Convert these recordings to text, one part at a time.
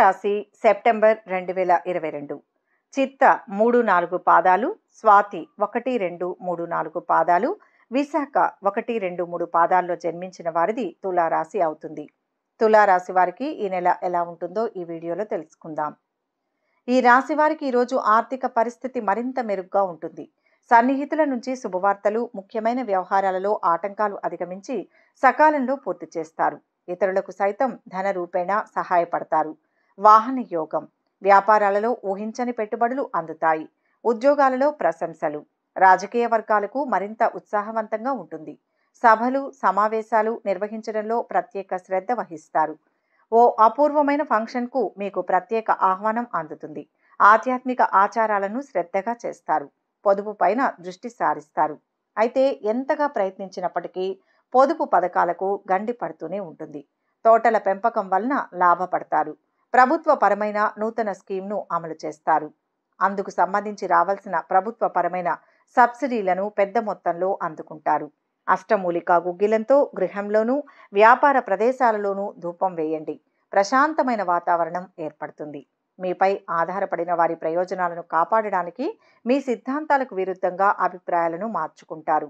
రాశి సెప్టెంబర్ రెండు వేల ఇరవై రెండు చిత్త మూడు నాలుగు పాదాలు స్వాతి ఒకటి రెండు మూడు నాలుగు పాదాలు విశాఖ ఒకటి రెండు మూడు పాదాల్లో జన్మించిన వారిది తులారాశి అవుతుంది తులారాశి వారికి ఈ నెల ఎలా ఉంటుందో ఈ వీడియోలో తెలుసుకుందాం ఈ రాశి వారికి ఈరోజు ఆర్థిక పరిస్థితి మరింత మెరుగ్గా ఉంటుంది సన్నిహితుల నుంచి శుభవార్తలు ముఖ్యమైన వ్యవహారాలలో ఆటంకాలు అధిగమించి సకాలంలో పూర్తి చేస్తారు ఇతరులకు సైతం ధన రూపేణా సహాయపడతారు వాహన యోగం వ్యాపారాలలో ఊహించని పెట్టుబడులు అందుతాయి ఉద్యోగాలలో ప్రశంసలు రాజకీయ వర్గాలకు మరింత ఉత్సాహవంతంగా ఉంటుంది సభలు సమావేశాలు నిర్వహించడంలో ప్రత్యేక శ్రద్ధ వహిస్తారు ఓ అపూర్వమైన ఫంక్షన్కు మీకు ప్రత్యేక ఆహ్వానం అందుతుంది ఆధ్యాత్మిక ఆచారాలను శ్రద్ధగా చేస్తారు పొదుపు పైన దృష్టి సారిస్తారు అయితే ఎంతగా ప్రయత్నించినప్పటికీ పొదుపు పథకాలకు గండి పడుతూనే ఉంటుంది తోటల పెంపకం వలన లాభపడతారు ప్రభుత్వ పరమైన నూతన స్కీమ్ను అమలు చేస్తారు అందుకు సంబంధించి రావాల్సిన ప్రభుత్వ పరమైన సబ్సిడీలను పెద్ద మొత్తంలో అందుకుంటారు అష్టమూలిక గుగ్గిలంతో గృహంలోనూ వ్యాపార ప్రదేశాలలోనూ ధూపం వేయండి ప్రశాంతమైన వాతావరణం ఏర్పడుతుంది మీపై ఆధారపడిన వారి ప్రయోజనాలను కాపాడడానికి మీ సిద్ధాంతాలకు విరుద్ధంగా అభిప్రాయాలను మార్చుకుంటారు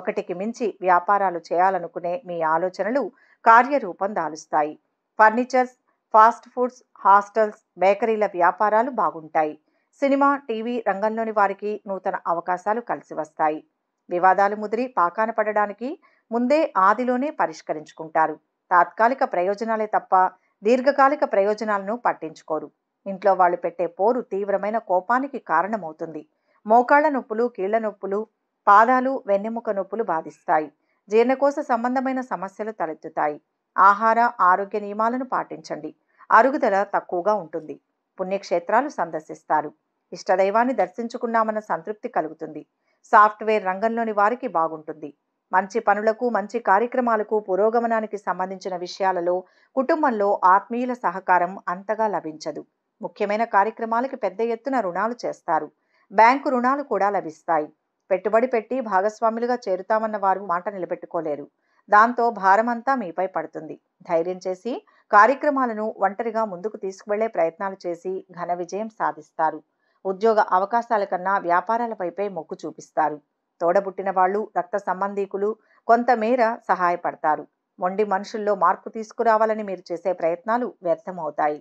ఒకటికి మించి వ్యాపారాలు చేయాలనుకునే మీ ఆలోచనలు కార్యరూపం దాలుస్తాయి ఫర్నిచర్స్ ఫాస్ట్ ఫుడ్స్ హాస్టల్స్ బేకరీల వ్యాపారాలు బాగుంటాయి సినిమా టీవీ రంగంలోని వారికి నూతన అవకాశాలు కలిసి వస్తాయి వివాదాలు ముదిరి పాకాన పడడానికి ముందే ఆదిలోనే పరిష్కరించుకుంటారు తాత్కాలిక ప్రయోజనాలే తప్ప దీర్ఘకాలిక ప్రయోజనాలను పట్టించుకోరు ఇంట్లో వాళ్ళు పెట్టే పోరు తీవ్రమైన కోపానికి కారణమవుతుంది మోకాళ్ల నొప్పులు కీళ్ల నొప్పులు పాదాలు వెన్నెముక నొప్పులు బాధిస్తాయి జీర్ణకోశ సంబంధమైన సమస్యలు తలెత్తుతాయి ఆహార ఆరోగ్య నియమాలను పాటించండి అరుగుదల తక్కువగా ఉంటుంది పుణ్యక్షేత్రాలు సందర్శిస్తారు ఇష్టదైవాన్ని దర్శించుకున్నామన్న సంతృప్తి కలుగుతుంది సాఫ్ట్వేర్ రంగంలోని వారికి బాగుంటుంది మంచి పనులకు మంచి కార్యక్రమాలకు పురోగమనానికి సంబంధించిన విషయాలలో కుటుంబంలో ఆత్మీయుల సహకారం అంతగా లభించదు ముఖ్యమైన కార్యక్రమాలకి పెద్ద ఎత్తున రుణాలు చేస్తారు బ్యాంకు రుణాలు కూడా లభిస్తాయి పెట్టుబడి పెట్టి భాగస్వాములుగా చేరుతామన్న వారు మాట నిలబెట్టుకోలేరు దాంతో భారమంతా మీపై పడుతుంది ధైర్యం చేసి కార్యక్రమాలను ఒంటరిగా ముందుకు తీసుకువెళ్లే ప్రయత్నాలు చేసి ఘన విజయం సాధిస్తారు ఉద్యోగ అవకాశాల కన్నా వ్యాపారాల వైపే మొగ్గు చూపిస్తారు తోడబుట్టిన వాళ్ళు రక్త సంబంధీకులు కొంతమేర సహాయపడతారు మొండి మనుషుల్లో మార్పు తీసుకురావాలని మీరు చేసే ప్రయత్నాలు వ్యర్థమవుతాయి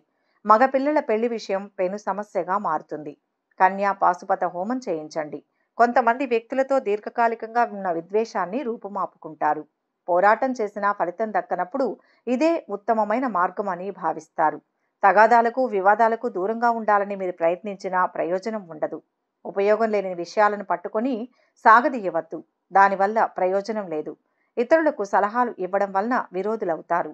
మగపిల్లల పెళ్లి విషయం పెను సమస్యగా మారుతుంది కన్యా పాశుపత హోమం చేయించండి కొంతమంది వ్యక్తులతో దీర్ఘకాలికంగా ఉన్న విద్వేషాన్ని రూపుమాపుకుంటారు పోరాటం చేసినా ఫలితం దక్కనప్పుడు ఇదే ఉత్తమమైన మార్గం అని భావిస్తారు తగాదాలకు వివాదాలకు దూరంగా ఉండాలని మీరు ప్రయత్నించినా ప్రయోజనం ఉండదు ఉపయోగం లేని విషయాలను పట్టుకొని సాగదీయవద్దు దానివల్ల ప్రయోజనం లేదు ఇతరులకు సలహాలు ఇవ్వడం వలన విరోధులవుతారు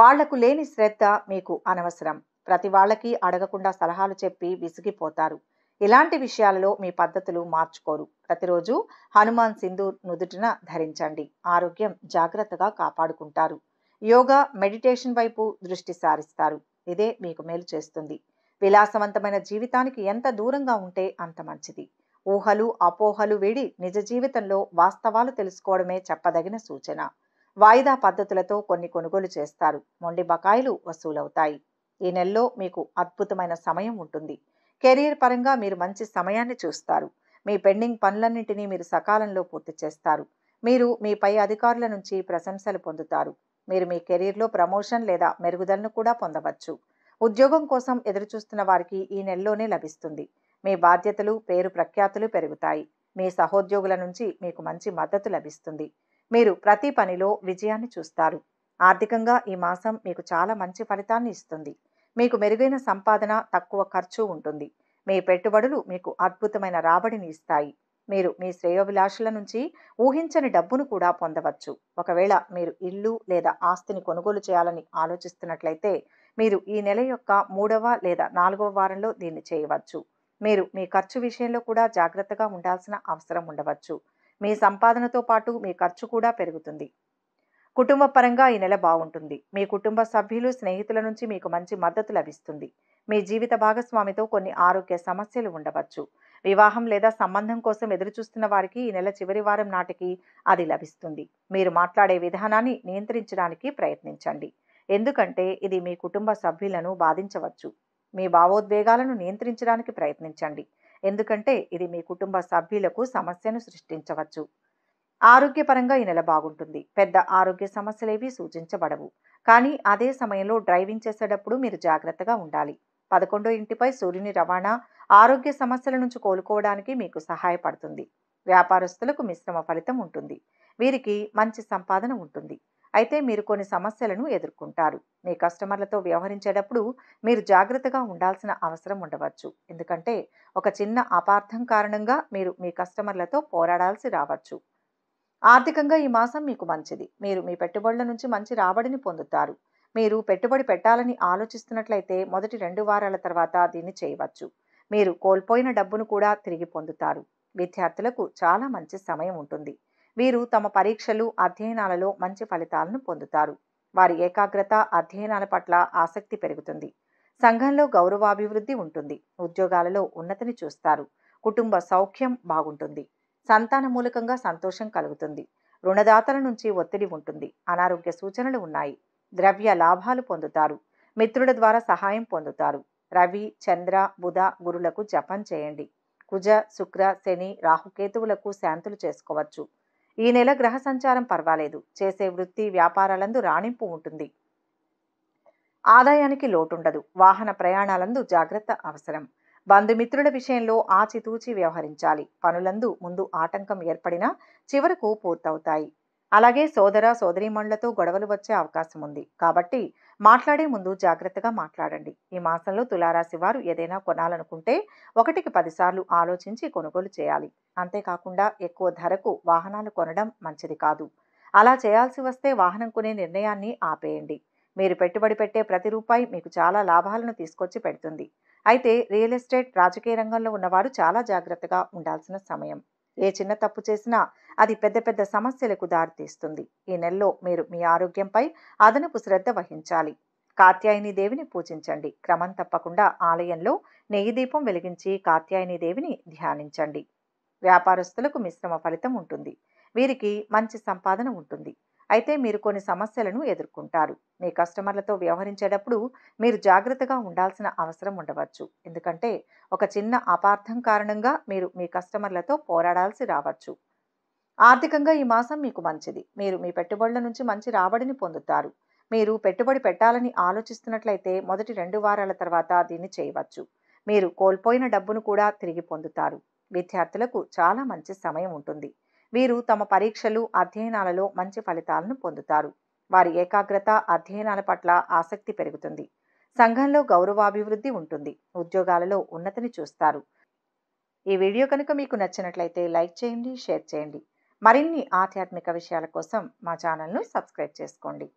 వాళ్లకు లేని శ్రద్ధ మీకు అనవసరం ప్రతి వాళ్ళకి అడగకుండా సలహాలు చెప్పి విసిగిపోతారు ఇలాంటి విషయాలలో మీ పద్ధతులు మార్చుకోరు ప్రతిరోజు హనుమాన్ సింధూర్ నుదుటిన ధరించండి ఆరోగ్యం జాగ్రత్తగా కాపాడుకుంటారు యోగా మెడిటేషన్ వైపు దృష్టి సారిస్తారు ఇదే మీకు మేలు చేస్తుంది విలాసవంతమైన జీవితానికి ఎంత దూరంగా ఉంటే అంత మంచిది ఊహలు అపోహలు వీడి నిజ జీవితంలో వాస్తవాలు తెలుసుకోవడమే చెప్పదగిన సూచన వాయిదా పద్ధతులతో కొన్ని కొనుగోలు చేస్తారు మొండి బకాయిలు వసూలవుతాయి ఈ నెలలో మీకు అద్భుతమైన సమయం ఉంటుంది కెరీర్ పరంగా మీరు మంచి సమయాన్ని చూస్తారు మీ పెండింగ్ పనులన్నింటినీ మీరు సకాలంలో పూర్తి చేస్తారు మీరు మీ పై అధికారుల నుంచి ప్రశంసలు పొందుతారు మీరు మీ కెరీర్లో ప్రమోషన్ లేదా మెరుగుదలను కూడా పొందవచ్చు ఉద్యోగం కోసం ఎదురుచూస్తున్న వారికి ఈ నెలలోనే లభిస్తుంది మీ బాధ్యతలు పేరు ప్రఖ్యాతులు పెరుగుతాయి మీ సహోద్యోగుల నుంచి మీకు మంచి మద్దతు లభిస్తుంది మీరు ప్రతి పనిలో విజయాన్ని చూస్తారు ఆర్థికంగా ఈ మాసం మీకు చాలా మంచి ఫలితాన్ని ఇస్తుంది మీకు మెరుగైన సంపాదన తక్కువ ఖర్చు ఉంటుంది మీ పెట్టుబడులు మీకు అద్భుతమైన రాబడిని ఇస్తాయి మీరు మీ శ్రేయోభిలాషుల నుంచి ఊహించని డబ్బును కూడా పొందవచ్చు ఒకవేళ మీరు ఇల్లు లేదా ఆస్తిని కొనుగోలు చేయాలని ఆలోచిస్తున్నట్లయితే మీరు ఈ నెల యొక్క మూడవ లేదా నాలుగవ వారంలో దీన్ని చేయవచ్చు మీరు మీ ఖర్చు విషయంలో కూడా జాగ్రత్తగా ఉండాల్సిన అవసరం ఉండవచ్చు మీ సంపాదనతో పాటు మీ ఖర్చు కూడా పెరుగుతుంది కుటుంబ పరంగా ఈ నెల బాగుంటుంది మీ కుటుంబ సభ్యులు స్నేహితుల నుంచి మీకు మంచి మద్దతు లభిస్తుంది మీ జీవిత భాగస్వామితో కొన్ని ఆరోగ్య సమస్యలు ఉండవచ్చు వివాహం లేదా సంబంధం కోసం ఎదురుచూస్తున్న వారికి ఈ నెల చివరి వారం నాటికి అది లభిస్తుంది మీరు మాట్లాడే విధానాన్ని నియంత్రించడానికి ప్రయత్నించండి ఎందుకంటే ఇది మీ కుటుంబ సభ్యులను బాధించవచ్చు మీ భావోద్వేగాలను నియంత్రించడానికి ప్రయత్నించండి ఎందుకంటే ఇది మీ కుటుంబ సభ్యులకు సమస్యను సృష్టించవచ్చు ఆరోగ్యపరంగా ఈ నెల బాగుంటుంది పెద్ద ఆరోగ్య సమస్యలేవి సూచించబడవు కానీ అదే సమయంలో డ్రైవింగ్ చేసేటప్పుడు మీరు జాగ్రత్తగా ఉండాలి పదకొండో ఇంటిపై సూర్యుని రవాణా ఆరోగ్య సమస్యల నుంచి కోలుకోవడానికి మీకు సహాయపడుతుంది వ్యాపారస్తులకు మిశ్రమ ఫలితం ఉంటుంది వీరికి మంచి సంపాదన ఉంటుంది అయితే మీరు కొన్ని సమస్యలను ఎదుర్కొంటారు మీ కస్టమర్లతో వ్యవహరించేటప్పుడు మీరు జాగ్రత్తగా ఉండాల్సిన అవసరం ఉండవచ్చు ఎందుకంటే ఒక చిన్న అపార్థం కారణంగా మీరు మీ కస్టమర్లతో పోరాడాల్సి రావచ్చు ఆర్థికంగా ఈ మాసం మీకు మంచిది మీరు మీ పెట్టుబడుల నుంచి మంచి రాబడిని పొందుతారు మీరు పెట్టుబడి పెట్టాలని ఆలోచిస్తున్నట్లయితే మొదటి రెండు వారాల తర్వాత దీన్ని చేయవచ్చు మీరు కోల్పోయిన డబ్బును కూడా తిరిగి పొందుతారు విద్యార్థులకు చాలా మంచి సమయం ఉంటుంది వీరు తమ పరీక్షలు అధ్యయనాలలో మంచి ఫలితాలను పొందుతారు వారి ఏకాగ్రత అధ్యయనాల పట్ల ఆసక్తి పెరుగుతుంది సంఘంలో గౌరవాభివృద్ధి ఉంటుంది ఉద్యోగాలలో ఉన్నతిని చూస్తారు కుటుంబ సౌఖ్యం బాగుంటుంది సంతాన మూలకంగా సంతోషం కలుగుతుంది రుణదాతల నుంచి ఒత్తిడి ఉంటుంది అనారోగ్య సూచనలు ఉన్నాయి ద్రవ్య లాభాలు పొందుతారు మిత్రుల ద్వారా సహాయం పొందుతారు రవి చంద్ర బుధ గురులకు జపం చేయండి కుజ శుక్ర శని రాహుకేతువులకు శాంతులు చేసుకోవచ్చు ఈ నెల గ్రహ సంచారం పర్వాలేదు చేసే వృత్తి వ్యాపారాలందు రాణింపు ఉంటుంది ఆదాయానికి లోటుండదు వాహన ప్రయాణాలందు జాగ్రత్త అవసరం బంధుమిత్రుల విషయంలో ఆచితూచి వ్యవహరించాలి పనులందు ముందు ఆటంకం ఏర్పడినా చివరకు పూర్తవుతాయి అలాగే సోదర సోదరీమణులతో గొడవలు వచ్చే అవకాశం ఉంది కాబట్టి మాట్లాడే ముందు జాగ్రత్తగా మాట్లాడండి ఈ మాసంలో తులారాశి వారు ఏదైనా కొనాలనుకుంటే ఒకటికి పదిసార్లు ఆలోచించి కొనుగోలు చేయాలి అంతేకాకుండా ఎక్కువ ధరకు వాహనాలు కొనడం మంచిది కాదు అలా చేయాల్సి వస్తే వాహనం కొనే నిర్ణయాన్ని ఆపేయండి మీరు పెట్టుబడి పెట్టే ప్రతి రూపాయి మీకు చాలా లాభాలను తీసుకొచ్చి పెడుతుంది అయితే రియల్ ఎస్టేట్ రాజకీయ రంగంలో ఉన్నవారు చాలా జాగ్రత్తగా ఉండాల్సిన సమయం ఏ చిన్న తప్పు చేసినా అది పెద్ద పెద్ద సమస్యలకు దారితీస్తుంది ఈ నెలలో మీరు మీ ఆరోగ్యంపై అదనపు శ్రద్ధ వహించాలి కాత్యాయని దేవిని పూజించండి క్రమం తప్పకుండా ఆలయంలో నెయ్యి దీపం వెలిగించి కాత్యాయని దేవిని ధ్యానించండి వ్యాపారస్తులకు మిశ్రమ ఫలితం ఉంటుంది వీరికి మంచి సంపాదన ఉంటుంది అయితే మీరు కొన్ని సమస్యలను ఎదుర్కొంటారు మీ కస్టమర్లతో వ్యవహరించేటప్పుడు మీరు జాగ్రత్తగా ఉండాల్సిన అవసరం ఉండవచ్చు ఎందుకంటే ఒక చిన్న అపార్థం కారణంగా మీరు మీ కస్టమర్లతో పోరాడాల్సి రావచ్చు ఆర్థికంగా ఈ మాసం మీకు మంచిది మీరు మీ పెట్టుబడుల నుంచి మంచి రాబడిని పొందుతారు మీరు పెట్టుబడి పెట్టాలని ఆలోచిస్తున్నట్లయితే మొదటి రెండు వారాల తర్వాత దీన్ని చేయవచ్చు మీరు కోల్పోయిన డబ్బును కూడా తిరిగి పొందుతారు విద్యార్థులకు చాలా మంచి సమయం ఉంటుంది వీరు తమ పరీక్షలు అధ్యయనాలలో మంచి ఫలితాలను పొందుతారు వారి ఏకాగ్రత అధ్యయనాల పట్ల ఆసక్తి పెరుగుతుంది సంఘంలో గౌరవాభివృద్ధి ఉంటుంది ఉద్యోగాలలో ఉన్నతిని చూస్తారు ఈ వీడియో కనుక మీకు నచ్చినట్లయితే లైక్ చేయండి షేర్ చేయండి మరిన్ని ఆధ్యాత్మిక విషయాల కోసం మా ఛానల్ను సబ్స్క్రైబ్ చేసుకోండి